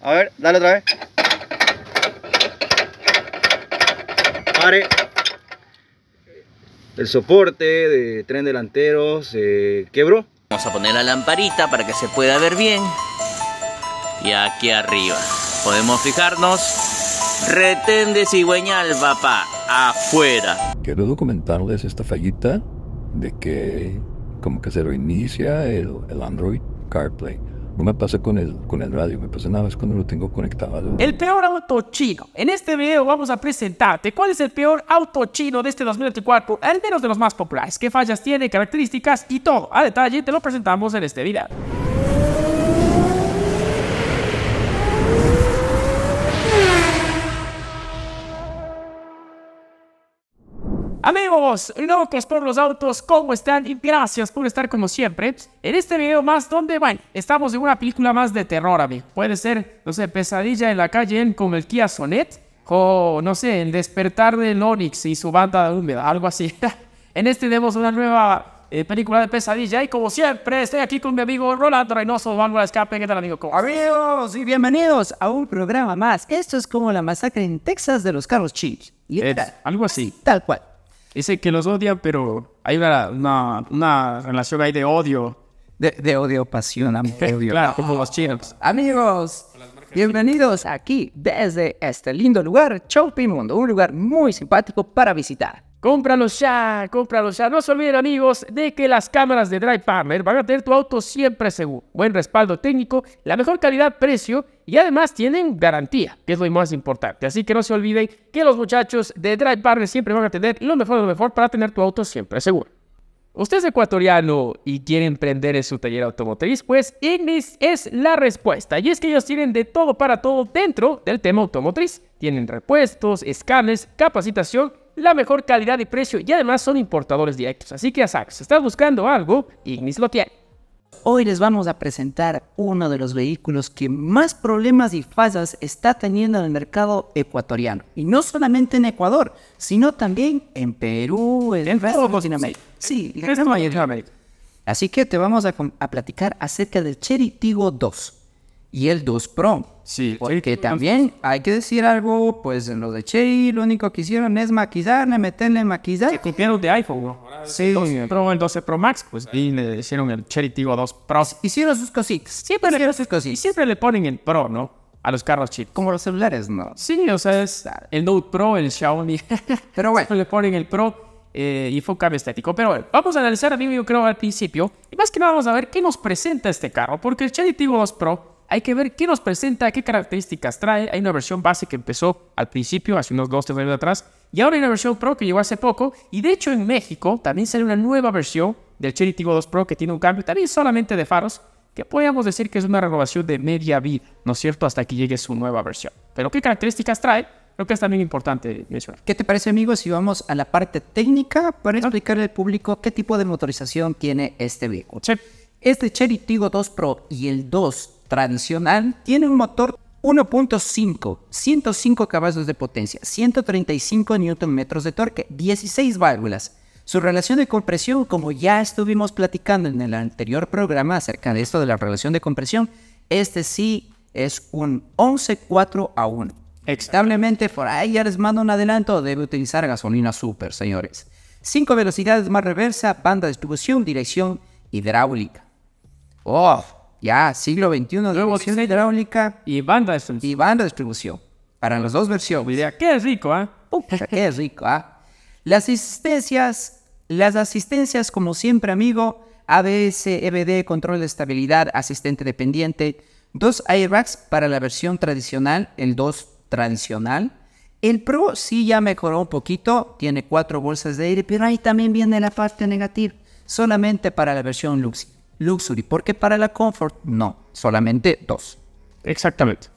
A ver, dale otra vez. Pare. El soporte de tren delantero se quebró. Vamos a poner la lamparita para que se pueda ver bien. Y aquí arriba. Podemos fijarnos. Retén de cigüeñal, papá. Afuera. Quiero documentarles esta fallita de que como que se reinicia el, el Android CarPlay. No me pasa con el, con el radio, me pasa nada es cuando lo tengo conectado. El peor auto chino. En este video vamos a presentarte cuál es el peor auto chino de este 2024, al menos de los más populares, qué fallas tiene, características y todo. A detalle te lo presentamos en este video. Amigos, locos por los autos, ¿cómo están? Y gracias por estar como siempre en este video más donde, bueno, estamos en una película más de terror, amigo. Puede ser, no sé, Pesadilla en la calle como el Kia Sonet o, no sé, El despertar del Onix y su banda de húmeda, algo así. en este tenemos una nueva eh, película de Pesadilla y como siempre estoy aquí con mi amigo Rolando Reynoso, Vanguard Escape. ¿Qué tal, amigo? Amigos y bienvenidos a un programa más. Esto es como la masacre en Texas de los carros chips. Algo así. Tal cual. Dice que los odia, pero hay una, relación ahí de odio. De, odio, pasión, como los chips. Amigos, bienvenidos aquí desde este lindo lugar, Chopin Mundo, un lugar muy simpático para visitar. ¡Cómpranos ya, ¡Cómpranos ya. No se olviden amigos de que las cámaras de Drive Partner van a tener tu auto siempre seguro. Buen respaldo técnico, la mejor calidad-precio y además tienen garantía, que es lo más importante. Así que no se olviden que los muchachos de Drive Partner siempre van a tener lo mejor de lo mejor para tener tu auto siempre seguro. ¿Usted es ecuatoriano y quiere emprender en su taller automotriz? Pues Ignis es la respuesta. Y es que ellos tienen de todo para todo dentro del tema automotriz. Tienen repuestos, escanes, capacitación la mejor calidad y precio y además son importadores directos. Así que a estás buscando algo, Ignis lo tiene. Hoy les vamos a presentar uno de los vehículos que más problemas y fallas está teniendo en el mercado ecuatoriano. Y no solamente en Ecuador, sino también en Perú, en, Latinoamérica. Sí, en América. Así que te vamos a, a platicar acerca del Cherry Tigo 2 y el 2 Pro. Sí, porque también hay que decir algo, pues en los de Cherry lo único que hicieron es maquillarle, meterle maquillaje. Se copiaron de iPhone, Sí, el, el 12 Pro Max, pues, y le hicieron el Cherry Tigo 2 Pro. Hicieron sus cositas. Siempre le, sus cositas. Y siempre le ponen el Pro, ¿no? A los carros chip Como los celulares, ¿no? Sí, o sea, es el Note Pro, el Xiaomi. Pero bueno. Siempre le ponen el Pro. Eh, y fue un cambio estético. Pero bueno, vamos a analizar, amigo, yo creo, al principio. Y más que nada vamos a ver qué nos presenta este carro. Porque el Cherry Tigo 2 Pro hay que ver qué nos presenta, qué características trae. Hay una versión base que empezó al principio, hace unos 2 3 años atrás, y ahora hay una versión Pro que llegó hace poco, y de hecho en México también sale una nueva versión del Cherry Tigo 2 Pro que tiene un cambio también solamente de faros, que podríamos decir que es una renovación de media vida, ¿no es cierto?, hasta que llegue su nueva versión. Pero qué características trae, creo que es también importante mencionar. ¿Qué te parece, amigos, si vamos a la parte técnica para ah. explicarle al público qué tipo de motorización tiene este vehículo? Sí. Este Cherry Tigo 2 Pro y el 2 tradicional tiene un motor 1.5, 105 caballos de potencia, 135 Nm de torque, 16 válvulas. Su relación de compresión, como ya estuvimos platicando en el anterior programa acerca de esto de la relación de compresión, este sí es un 11.4 a 1. Establemente por ahí ya les mando un adelanto, debe utilizar gasolina super, señores. 5 velocidades más reversa, banda de distribución, dirección hidráulica. ¡Oh! ya siglo XXI, distribución hidráulica y banda distribución. Y banda distribución. Para las dos versiones. Pues qué rico, ¿ah? ¿eh? Qué rico, ¿eh? Las asistencias, las asistencias, como siempre, amigo, ABS, EBD, control de estabilidad, asistente dependiente, dos airbags para la versión tradicional, el 2 tradicional. El Pro sí ya mejoró un poquito, tiene cuatro bolsas de aire, pero ahí también viene la parte negativa, solamente para la versión Luxi. Luxury, porque para la Comfort no, solamente dos. Exactamente.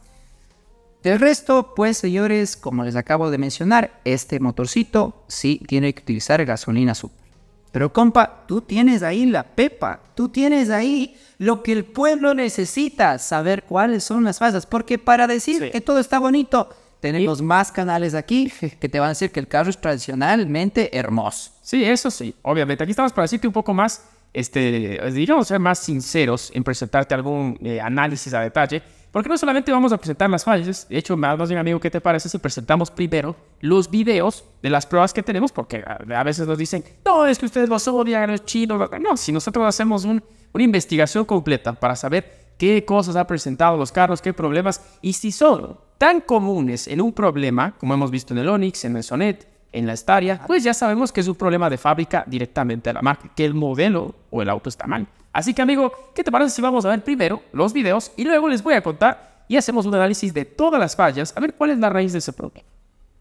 Del resto, pues señores, como les acabo de mencionar, este motorcito sí tiene que utilizar gasolina super. Pero compa, tú tienes ahí la pepa, tú tienes ahí lo que el pueblo necesita, saber cuáles son las fases. porque para decir que todo está bonito, tenemos más canales aquí que te van a decir que el carro es tradicionalmente hermoso. Sí, eso sí, obviamente. Aquí estamos para decirte un poco más este, digamos, ser más sinceros en presentarte algún eh, análisis a detalle, porque no solamente vamos a presentar las fallas, de hecho, más, más bien, amigo, ¿qué te parece si presentamos primero los videos de las pruebas que tenemos? Porque a, veces nos dicen, no, es que ustedes los odian, los chinos, no, si nosotros hacemos un, una investigación completa para saber qué cosas ha presentado los carros, qué problemas, y si son tan comunes en un problema, como hemos visto en el Onix, en el Sonet, en la estaria, pues ya sabemos que es un problema de fábrica directamente a la marca, que el modelo o el auto está mal. Así que amigo, ¿qué te parece si vamos a ver primero los videos y luego les voy a contar y hacemos un análisis de todas las fallas, a ver cuál es la raíz de ese problema?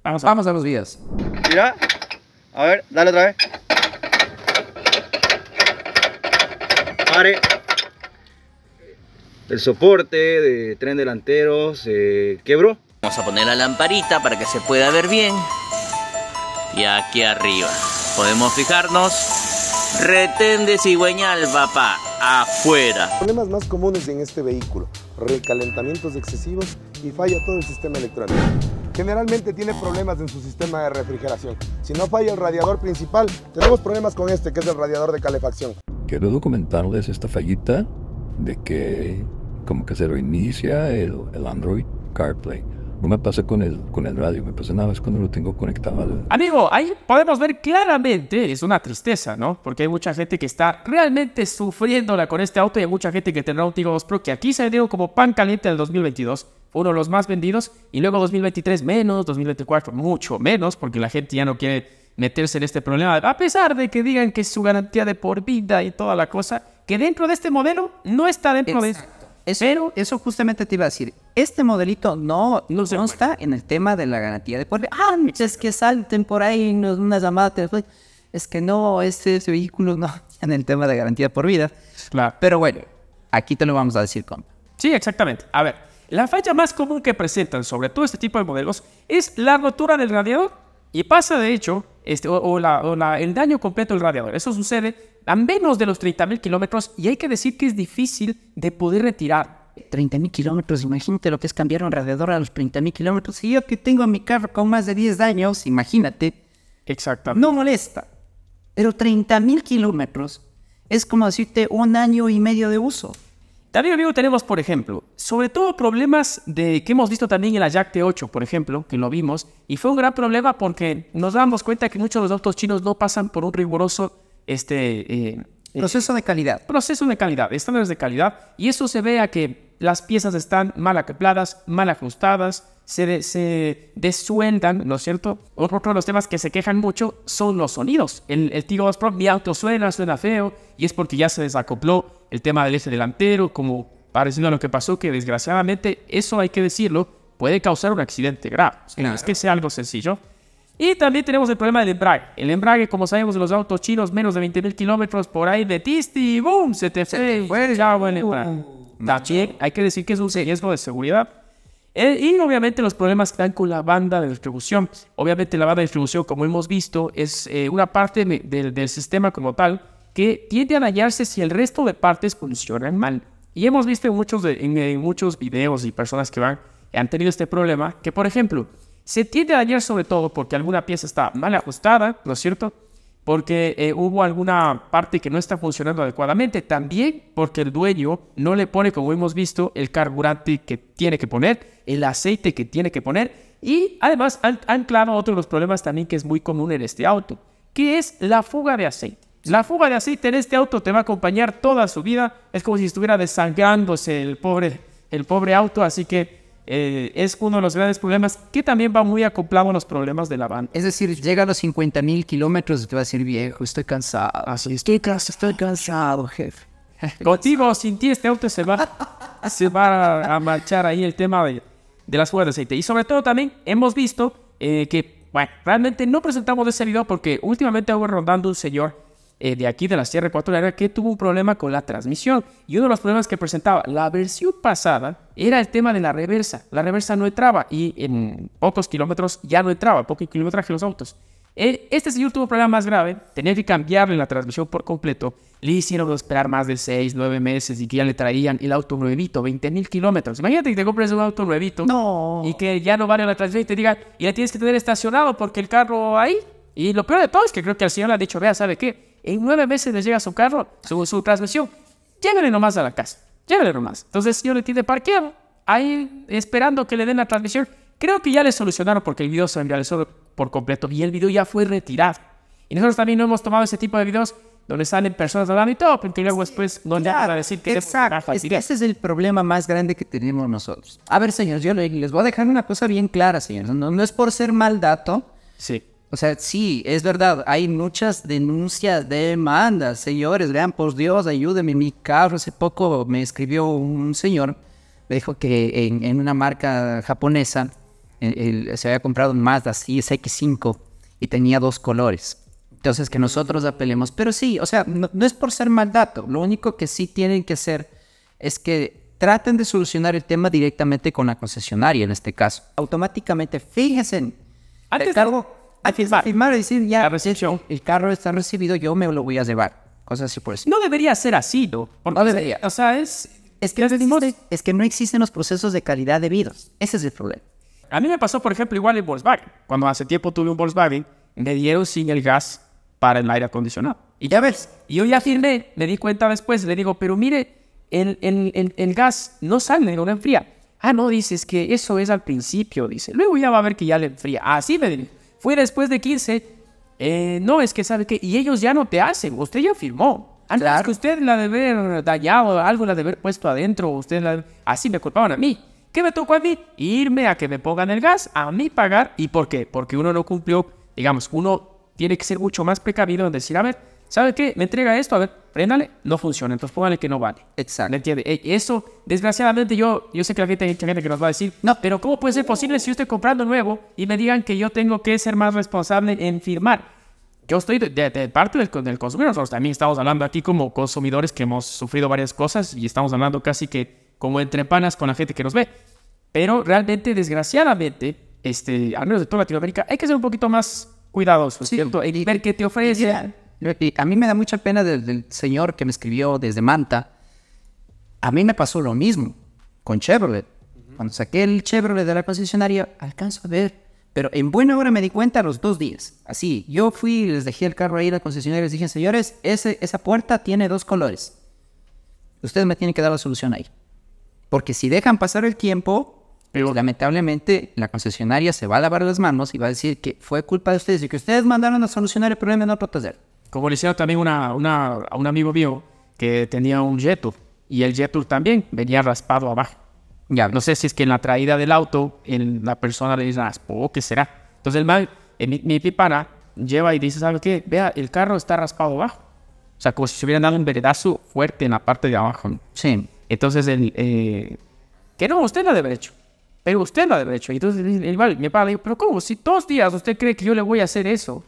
Vamos a, vamos a los videos. Mira, a ver, dale otra vez. Pare. El soporte de tren delantero se quebró. Vamos a poner la lamparita para que se pueda ver bien y aquí arriba. Podemos fijarnos. Retén de al papá, afuera. Problemas más comunes en este vehículo, recalentamientos excesivos y falla todo el sistema electrónico. Generalmente tiene problemas en su sistema de refrigeración. Si no falla el radiador principal, tenemos problemas con este, que es el radiador de calefacción. Quiero documentarles esta fallita de que como que se reinicia el, el Android CarPlay. No me pasa con el, con el radio, me pasa nada es cuando lo tengo conectado Amigo, ahí podemos ver claramente, es una tristeza, ¿no? Porque hay mucha gente que está realmente sufriéndola con este auto y hay mucha gente que tendrá un Tiggo 2 Pro que aquí se dio como pan caliente del 2022 uno de los más vendidos, y luego 2023 menos, 2024 mucho menos, porque la gente ya no quiere meterse en este problema, a pesar de que digan que es su garantía de por vida y toda la cosa, que dentro de este modelo no está dentro de eso. Pero eso justamente te iba a decir, este modelito no, no en el tema de la garantía de por vida. Ah, es que salten por ahí una llamada telefónica. Es que no, este, vehículo no, en el tema de garantía por vida. Claro. Pero bueno, aquí te lo vamos a decir, compa. Sí, exactamente. A ver, la falla más común que presentan sobre todo este tipo de modelos es la rotura del radiador y pasa de hecho este, o, el daño completo del radiador. Eso sucede a menos de los 30.000 kilómetros y hay que decir que es difícil de poder retirar. 30.000 mil kilómetros, imagínate lo que es cambiar alrededor a los 30.000 mil kilómetros. Y yo que tengo mi carro con más de 10 años, imagínate. Exactamente. No molesta. Pero 30.000 kilómetros es como decirte un año y medio de uso. También, amigo, tenemos, por ejemplo, sobre todo problemas de que hemos visto también en la Jack T8, por ejemplo, que lo vimos, y fue un gran problema porque nos damos cuenta que muchos de los autos chinos no pasan por un riguroso este, eh, eh, proceso de calidad. Proceso de calidad, estándares de calidad, y eso se ve a que las piezas están mal acopladas, mal ajustadas, se, se ¿no es cierto? Otro, de los temas que se quejan mucho son los sonidos. El, el Tiggo 2 Pro, mi auto suena, suena feo, y es porque ya se desacopló el tema del eje delantero, como pareciendo a lo que pasó, que desgraciadamente, eso hay que decirlo, puede causar un accidente grave. No es que sea algo sencillo. Y también tenemos el problema del embrague. El embrague, como sabemos, de los autos chinos, menos de 20.000 kilómetros por ahí, de tisti, ¡boom! Se te, fue. bueno, Mm. También hay que decir que es un riesgo de seguridad. Eh, y obviamente los problemas que dan con la banda de distribución. Obviamente la banda de distribución, como hemos visto, es eh, una parte del sistema como tal que tiende a dañarse si el resto de partes funcionan mal. Y hemos visto en muchos, en, en muchos videos y personas que van, han tenido este problema, que por ejemplo, se tiende a dañar sobre todo porque alguna pieza está mal ajustada, ¿no es cierto? porque eh, hubo alguna parte que no está funcionando adecuadamente, también porque el dueño no le pone, como hemos visto, el carburante que tiene que poner, el aceite que tiene que poner, y además han, han claro otro de los problemas también que es muy común en este auto, que es la fuga de aceite. La fuga de aceite en este auto te va a acompañar toda su vida, es como si estuviera desangrándose el pobre, el pobre auto, así que eh, es uno de los grandes problemas que también va muy acoplado a los problemas de la banda. Es decir, llega a los 50.000 mil kilómetros y te va a decir, viejo, estoy cansado. Así, estoy cansado, estoy cansado, jefe. Contigo, sin ti, este auto se va, se va a, marchar ahí el tema de, de las fugas de aceite. Y sobre todo también hemos visto eh, que, bueno, realmente no presentamos ese video porque últimamente hago rondando un señor eh, de aquí de la Sierra 4 era que tuvo un problema con la transmisión. Y uno de los problemas que presentaba la versión pasada era el tema de la reversa. La reversa no entraba y en pocos kilómetros ya no entraba, kilómetros que los autos. E, este señor tuvo un problema más grave, tenía que cambiarle la transmisión por completo. Le hicieron esperar más de 6, 9 meses y que ya le traían el auto nuevito, 20 mil kilómetros. Imagínate que te compres un auto nuevito y que ya no vale la transmisión y te digan, y la tienes que tener estacionado porque el carro ahí. Y lo peor de todo es que creo que al señor le ha dicho, vea, ¿sabe qué? en nueve meses le llega su carro, su, su transmisión. Llévele nomás a la casa, llévele nomás. Entonces, yo le tiene parqueado ahí esperando que le den la transmisión. Creo que ya le solucionaron porque el video se envió por completo y el video ya fue retirado. Y nosotros también no hemos tomado ese tipo de videos donde salen personas hablando y todo, porque luego después no le van a decir que exacto. Es, ese es el problema más grande que tenemos nosotros. A ver, señores, yo les voy a dejar una cosa bien clara, señores. No, no es por ser mal dato. Sí. O sea, sí, es verdad, hay muchas denuncias, demandas, señores, vean, por Dios, ayúdenme, mi carro, hace poco me escribió un señor, me dijo que en, una marca japonesa se había comprado un Mazda cx 5 y tenía dos colores. Entonces, que nosotros apelemos. Pero sí, o sea, no, es por ser mal dato, lo único que sí tienen que hacer es que traten de solucionar el tema directamente con la concesionaria en este caso. Automáticamente, fíjense, Antes cargo firmar. A decir, ya, el, el carro está recibido, yo me lo voy a llevar. Cosas así por eso. No debería ser así, ¿no? debería. O sea, es... Es que, no es que no existen los procesos de calidad debidos. Ese es el problema. A mí me pasó, por ejemplo, igual en Volkswagen. Cuando hace tiempo tuve un Volkswagen, me dieron sin el gas para el aire acondicionado. Y ya ves, yo ya firmé, me di cuenta después, le digo, pero mire, el, el, el, gas no sale, no le enfría. Ah, no, dices que eso es al principio, dice. Luego ya va a ver que ya le enfría. Así me dijo. Fue después de 15. Eh, no, es que sabe que. Y ellos ya no te hacen. Usted ya firmó. Antes que usted la de haber dañado, algo la de haber puesto adentro, usted la... Así me culpaban a mí. ¿Qué me tocó a mí? Irme a que me pongan el gas, a mí pagar. ¿Y por qué? Porque uno no cumplió, digamos, uno tiene que ser mucho más precavido en decir, a ver, ¿sabe qué? Me entrega esto, a ver, préndale, no funciona, entonces póngale que no vale. Exacto. ¿Me entiende? E, eso, desgraciadamente, yo, yo sé que la gente hay gente que nos va a decir, no, pero ¿cómo puede ser posible si yo estoy comprando nuevo y me digan que yo tengo que ser más responsable en firmar? Yo estoy de, parte del, del, consumidor, nosotros también estamos hablando aquí como consumidores que hemos sufrido varias cosas y estamos hablando casi que como entre panas con la gente que nos ve. Pero realmente, desgraciadamente, este, al menos de toda Latinoamérica, hay que ser un poquito más cuidadosos, sí. ¿cierto? y ver qué te ofrece a mí me da mucha pena del, señor que me escribió desde Manta. A mí me pasó lo mismo con Chevrolet. Cuando saqué el Chevrolet de la concesionaria, alcanzo a ver. Pero en buena hora me di cuenta a los dos días. Así, yo fui, y les dejé el carro ahí a la concesionaria y les dije, señores, ese, esa puerta tiene dos colores. Ustedes me tienen que dar la solución ahí. Porque si dejan pasar el tiempo, lamentablemente la concesionaria se va a lavar las manos y va a decir que fue culpa de ustedes y que ustedes mandaron a solucionar el problema en otro taller. Como le hicieron también a un amigo mío que tenía un Jetur y el Jetur también venía raspado abajo. Ya, no sé si es que en la traída del auto en la persona le dice, ah, o ¿qué será? Entonces el man, eh, mi, mi pipana, lleva y dice, ¿sabes qué? Vea, el carro está raspado abajo. O sea, como si se hubieran dado un veredazo fuerte en la parte de abajo. Sí. Entonces, el, eh, que no, usted lo debe haber hecho. Pero usted lo debe haber hecho. Y entonces, el, mi papá le pero ¿cómo? Si dos días usted cree que yo le voy a hacer eso.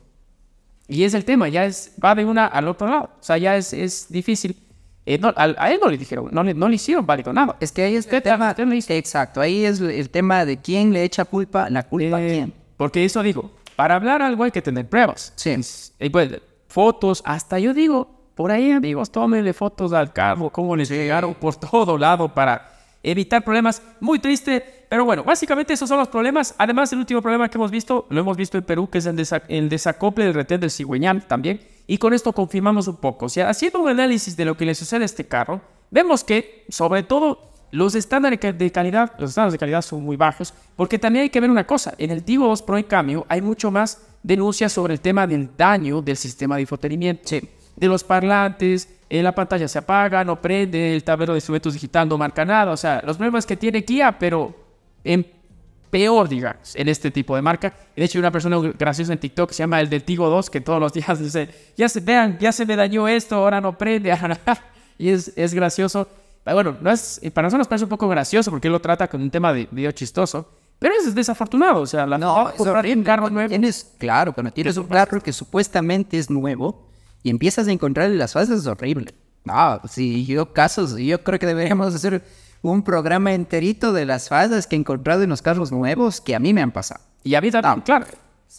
Y es el tema, ya es, va de una al otro lado. O sea, ya es, es difícil. Eh, a, él no le dijeron, no le, no le hicieron válido nada. Es que ahí es el tema, exacto, ahí es el tema de quién le echa culpa, la culpa a eh, quién. Porque eso digo, para hablar algo hay que tener pruebas. Sí. Y pues, fotos, hasta yo digo, por ahí amigos, tómenle fotos al carro, cómo les llegaron por todo lado para evitar problemas. Muy triste, pero bueno, básicamente esos son los problemas. Además, el último problema que hemos visto, lo hemos visto en Perú, que es el, desacople del retén del cigüeñal también. Y con esto confirmamos un poco. O sea, haciendo un análisis de lo que le sucede a este carro, vemos que, sobre todo, los estándares de calidad, los estándares de calidad son muy bajos, porque también hay que ver una cosa, en el Tiggo 2 Pro en cambio hay mucho más denuncias sobre el tema del daño del sistema de infotenimiento de los parlantes, eh, la pantalla se apaga, no prende, el tablero de instrumentos digitando, no marca nada. O sea, los nuevos que tiene Kia, pero en peor, digamos, en este tipo de marca. De hecho, hay una persona graciosa en TikTok que se llama el del Tigo 2, que todos los días dice, ya se vean, ya se me dañó esto, ahora no prende. y es, es gracioso. Ah, bueno, no es, eh, para nosotros nos parece un poco gracioso porque él lo trata con un tema de video chistoso. Pero es desafortunado, o sea, la no, es un carro nuevo. Tienes, claro, cuando tienes un carro que supuestamente es nuevo, y empiezas a encontrar las fases horribles. Ah, sí, yo casos, yo creo que deberíamos hacer un programa enterito de las fases que he encontrado en los carros nuevos que a mí me han pasado. Y a mí también, claro.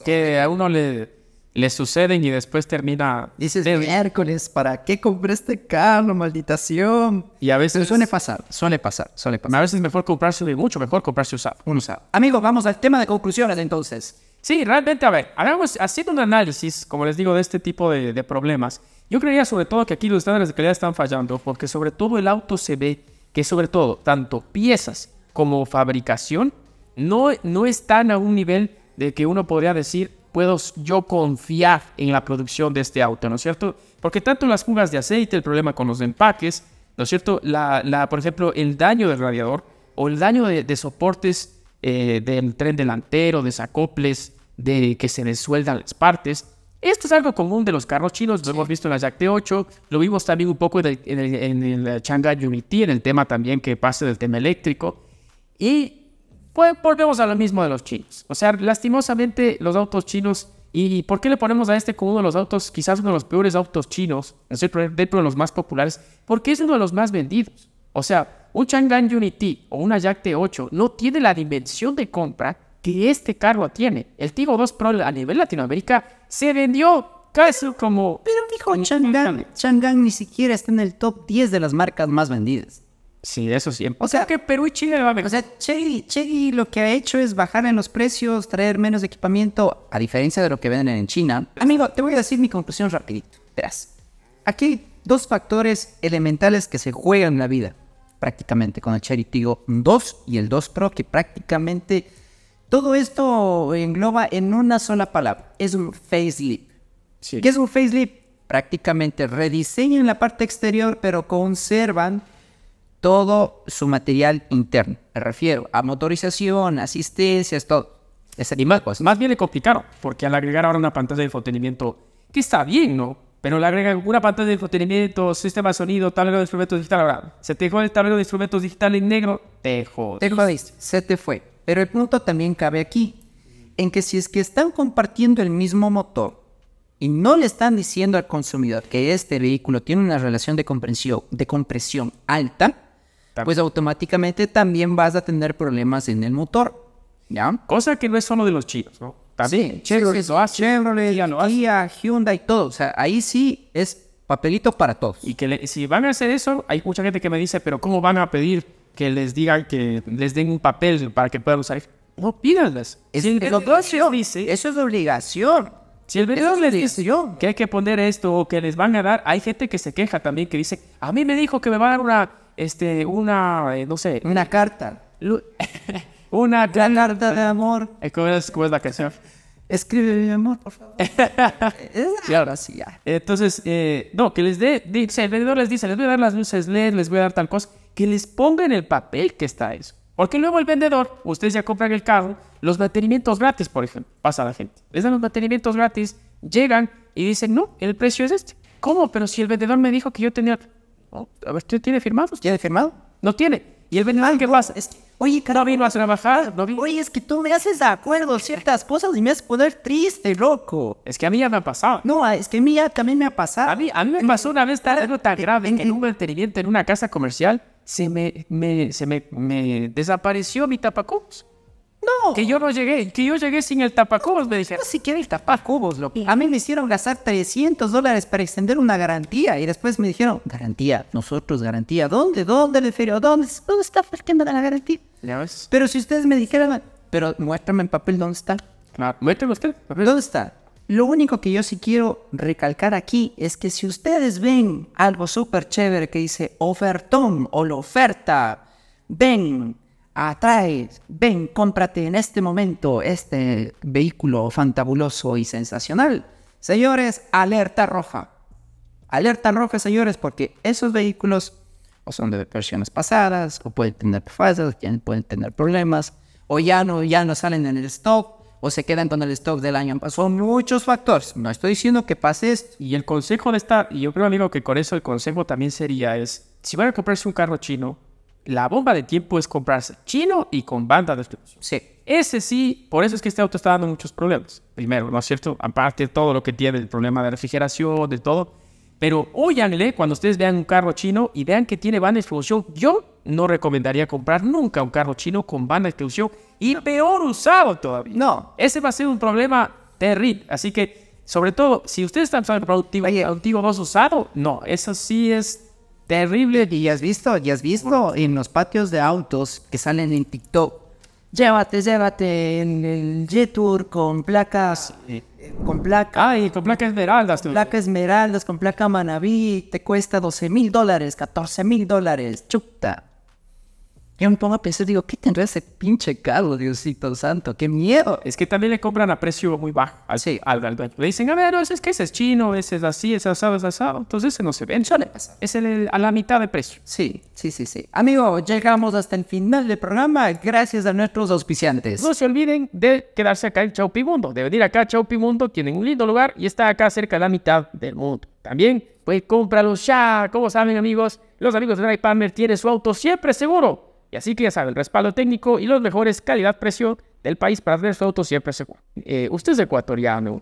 Que a uno le, le suceden y después termina... Dices, miércoles, ¿para qué compré este carro, malditación? Y a veces... Pero suele pasar, suele pasar, suele pasar. A veces es mejor comprarse mucho, mejor comprarse usado. Un usado. Amigos, vamos al tema de conclusiones entonces. Sí, realmente, a ver, hagamos haciendo un análisis, como les digo, de este tipo de, problemas, yo creería sobre todo que aquí los estándares de calidad están fallando, porque sobre todo el auto se ve que sobre todo tanto piezas como fabricación no, no están a un nivel de que uno podría decir, puedo yo confiar en la producción de este auto, ¿no es cierto? Porque tanto las fugas de aceite, el problema con los empaques, ¿no es cierto? La, la por ejemplo, el daño del radiador o el daño de, soportes eh, del tren delantero, de sacoples, de que se les sueldan las partes. Esto es algo común de los carros chinos, lo hemos visto en la Jack T8, lo vimos también un poco en el, Chang'an eh, Unity, en el tema también que pasa del tema eléctrico. Y pues, volvemos a lo mismo de los chinos. O sea, lastimosamente los autos chinos, y, ¿por qué le ponemos a este como uno de los autos, quizás uno de los peores autos chinos, dentro de los más populares? Porque es uno de los más vendidos. O sea, un Chang'an Unity o una Jack T8 no tiene la dimensión de compra que este cargo tiene. El Tigo 2 Pro a nivel Latinoamérica se vendió casi como... Pero dijo Chang'an, Chang'an ni siquiera está en el top 10 de las marcas más vendidas. Sí, eso siempre. O sea, que Perú y Chile O sea, Cheggy lo que ha hecho es bajar en los precios, traer menos equipamiento, a diferencia de lo que venden en China. Amigo, te voy a decir mi conclusión rapidito. Verás, aquí hay dos factores elementales que se juegan en la vida, prácticamente, con el Cherry Tigo 2 y el 2 Pro, que prácticamente todo esto engloba en una sola palabra, es un facelift. Sí. ¿Qué es un facelift? Prácticamente rediseñan la parte exterior, pero conservan todo su material interno. Me refiero a motorización, asistencias, todo. Es animado. más, pues. más bien le complicaron, porque al agregar ahora una pantalla de entretenimiento, que está bien, ¿no? Pero le agregan una pantalla de entretenimiento, sistema de sonido, tablero de instrumentos digitales. Ahora, se te dejó el tablero de instrumentos digitales en negro, te jodiste. Te jodiste, se te fue. Pero el punto también cabe aquí, en que si es que están compartiendo el mismo motor y no le están diciendo al consumidor que este vehículo tiene una relación de compresión, de compresión alta, pues automáticamente también vas a tener problemas en el motor. ¿ya? Cosa que no es solo de los chicos, ¿no? También sí, Chevrolet, Kia, Hyundai, todo. O sea, ahí sí es papelito para todos. Y que si van a hacer eso, hay mucha gente que me dice, pero ¿cómo van a pedir que les digan que les den un papel para que puedan usar. No pídanlas. Es, es obligación. eso es obligación. Si el vendedor les dice yo que hay que poner esto o que les van a dar, hay gente que se queja también que dice, a mí me dijo que me va a dar una, este, una, eh, no sé. Una carta. una carta de amor. Eh, ¿Cómo es, la canción? Escribe mi amor, por favor. y ahora sí, ya. Entonces, eh, no, que les dé, dice, el vendedor les dice, les voy a dar las luces LED, les voy a dar tal cosa que les ponga en el papel que está eso. Porque luego el vendedor, ustedes ya compran el carro, los mantenimientos gratis, por ejemplo, pasa a la gente. Les dan los mantenimientos gratis, llegan y dicen, no, el precio es este. ¿Cómo? Pero si el vendedor me dijo que yo tenía... Oh, a ver, tiene firmados? ¿Tiene firmado? No tiene. ¿Y el vendedor ah, qué lo hace, oye, carajo, no vino a trabajar, no Oye, es que tú me haces de acuerdo ciertas cosas y me haces poner triste, loco. Es que a mí ya me ha pasado. No, es que a mí ya también me ha pasado. A mí, a mí me una vez algo tan grave en, en un mantenimiento en una casa comercial se me, me, se me, desapareció mi tapacubos. No. Que yo no llegué, que yo llegué sin el tapacubos, me dijeron. No siquiera el tapacubos, loco. A mí me hicieron gastar 300 dólares para extender una garantía y después me dijeron, garantía, nosotros garantía, ¿dónde? ¿Dónde le ferió? ¿Dónde, ¿Dónde está el de la garantía? Pero si ustedes me dijeran, pero muéstrame el papel dónde está. Claro, muéstrame usted. ¿Dónde está? Lo único que yo sí quiero recalcar aquí es que si ustedes ven algo súper chévere que dice ofertón o la oferta, ven, atrae, ven, cómprate en este momento este vehículo fantabuloso y sensacional. Señores, alerta roja. Alerta roja, señores, porque esos vehículos o son de versiones pasadas, o pueden tener fallas, pueden tener problemas, o ya no, ya no salen en el stock, o se quedan con el stock del año Son muchos factores. No estoy diciendo que pase esto. Y el consejo de estar y yo creo, amigo, que con eso el consejo también sería es, si van a comprarse un carro chino, la bomba de tiempo es comprarse chino y con banda de estudios Sí. Ese sí, por eso es que este auto está dando muchos problemas. Primero, ¿no es cierto? Aparte de todo lo que tiene, el problema de refrigeración, de todo pero óyanle cuando ustedes vean un carro chino y vean que tiene banda de exclusión. Yo no recomendaría comprar nunca un carro chino con banda de exclusión y peor usado todavía. No. Ese va a ser un problema terrible. Así que, sobre todo, si ustedes están usando productivo, productivo voz usado, no, eso sí es terrible. Y has visto, ya has visto en los patios de autos que salen en TikTok llévate, llévate en el G-Tour con placas, eh, con placa... Ay, con placa esmeraldas. Tú. Placa esmeraldas, con placa manabí, te cuesta 12 mil dólares, 14 mil dólares, chuta. Yo me pongo a pensar, digo, ¿qué tendrá ese pinche carro, Diosito santo? ¡Qué miedo! Es que también le compran a precio muy bajo al, al, al Le dicen, a ver, es que ese es chino, ese es así, ese asado, es asado. Entonces ese no se vende. le pasa. Es el, a la mitad de precio. Sí, sí, sí, sí. Amigo, llegamos hasta el final del programa gracias a nuestros auspiciantes. No se olviden de quedarse acá en Mundo. de venir acá a Mundo, Tienen un lindo lugar y está acá cerca de la mitad del mundo. También, pues cómpralos ya. Como saben, amigos, los amigos de Ray Palmer tienen su auto siempre seguro y así que ya saben, respaldo técnico y los mejores calidad-precio del país para tener su auto siempre seguro. Eh, usted es ecuatoriano.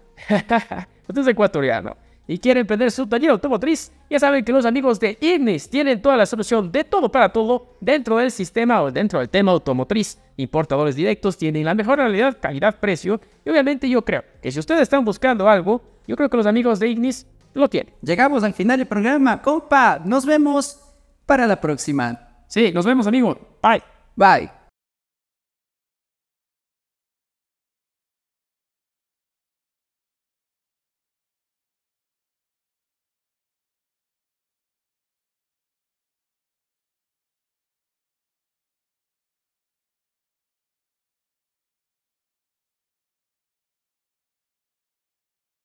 usted es ecuatoriano. Y quiere emprender su taller automotriz. Ya saben que los amigos de Ignis tienen toda la solución de todo para todo dentro del sistema o dentro del tema automotriz. Importadores directos tienen la mejor realidad, calidad, precio. Y obviamente yo creo que si ustedes están buscando algo, yo creo que los amigos de Ignis lo tienen. Llegamos al final del programa, compa. Nos vemos para la próxima. Sí, nos vemos, amigo. Bye. Bye.